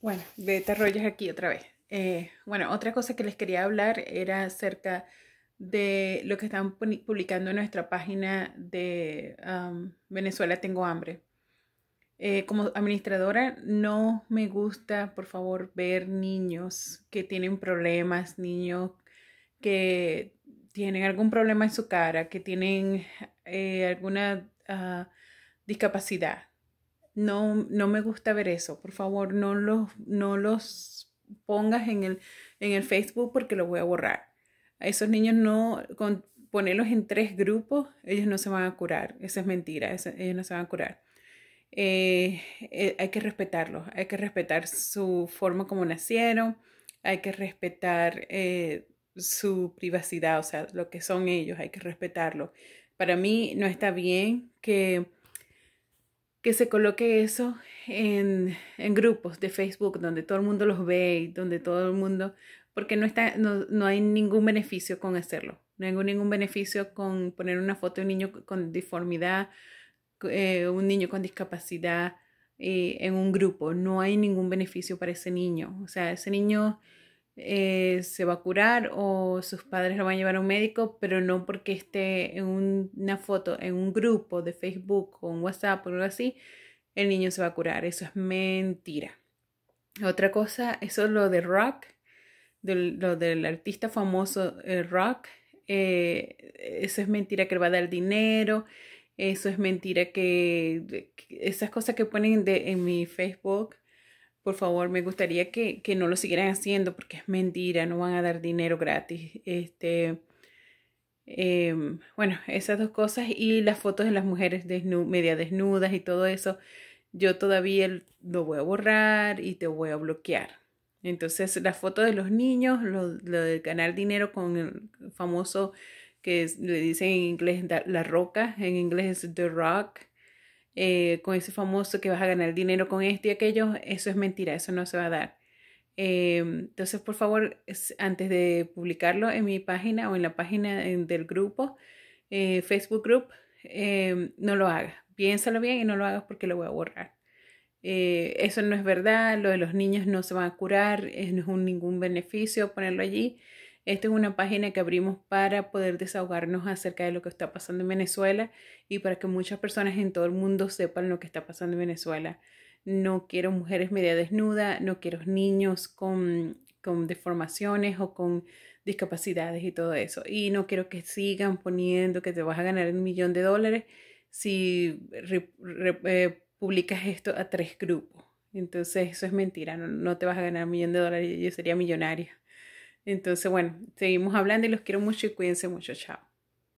Bueno, de Rollers, aquí otra vez. Eh, bueno, otra cosa que les quería hablar era acerca de lo que están publicando en nuestra página de um, Venezuela Tengo Hambre. Eh, como administradora, no me gusta, por favor, ver niños que tienen problemas, niños que tienen algún problema en su cara, que tienen eh, alguna ah, discapacidad. No, me gusta ver eso. Por favor, no los, no los pongas en el, en el Facebook porque lo voy a borrar. A esos niños no, ponerlos en tres grupos, ellos no se van a curar. Esa es mentira, ellos no se van a curar. Eh, eh, hay que respetarlos, hay que respetar su forma como nacieron, hay que respetar eh, su privacidad, o sea, lo que son ellos, hay que respetarlo. Para mí no está bien que que se coloque eso en, en, grupos de Facebook donde todo el mundo los ve y donde todo el mundo, porque no, está, no, hay ningún beneficio con hacerlo, no hay ningún beneficio con poner una foto de un niño con deformidad, eh, un niño con discapacidad eh, en un grupo, no hay ningún beneficio para ese niño, o sea, ese niño eh, se va a curar o sus padres lo van a llevar a un médico, pero no porque esté en una foto, en un grupo de Facebook o un WhatsApp o algo así, el niño se va a curar. Eso es mentira. Otra cosa, eso es lo de rock, lo del artista famoso rock. Eh, eso es mentira que le va a dar dinero. Eso es mentira que, esas cosas que ponen de, en mi Facebook por favor, me gustaría que, no lo siguieran haciendo porque es mentira, no van a dar dinero gratis. Este, em, bueno, esas dos cosas y las fotos de las mujeres media desnudas y todo eso, yo todavía lo voy a borrar y te voy a bloquear. Entonces, las fotos de los niños, lo, de ganar dinero con el famoso que le dicen en inglés la roca, en inglés es The Rock eh, con ese famoso que vas a ganar dinero con esto y aquello, eso es mentira, eso no se va a dar. Eh, entonces, por favor, antes de publicarlo en mi página o en la página del grupo, eh, Facebook Group, em, no lo hagas. Piénsalo bien y no lo hagas porque lo voy a borrar. Eh, eso no es verdad, lo de los niños no se van a curar, no es ningún beneficio ponerlo allí. Esta es una página que abrimos para poder desahogarnos acerca de lo que está pasando en Venezuela y para que muchas personas en todo el mundo sepan lo que está pasando en Venezuela. No quiero mujeres media desnuda, no quiero niños con, con deformaciones o con discapacidades y todo eso. Y no quiero que sigan poniendo que te vas a ganar un millón de dólares si eh, publicas esto a tres grupos. Entonces eso es mentira, no, te vas a ganar un millón de dólares, yo sería millonaria. Entonces, bueno, seguimos hablando y los quiero mucho y cuídense mucho. Chao.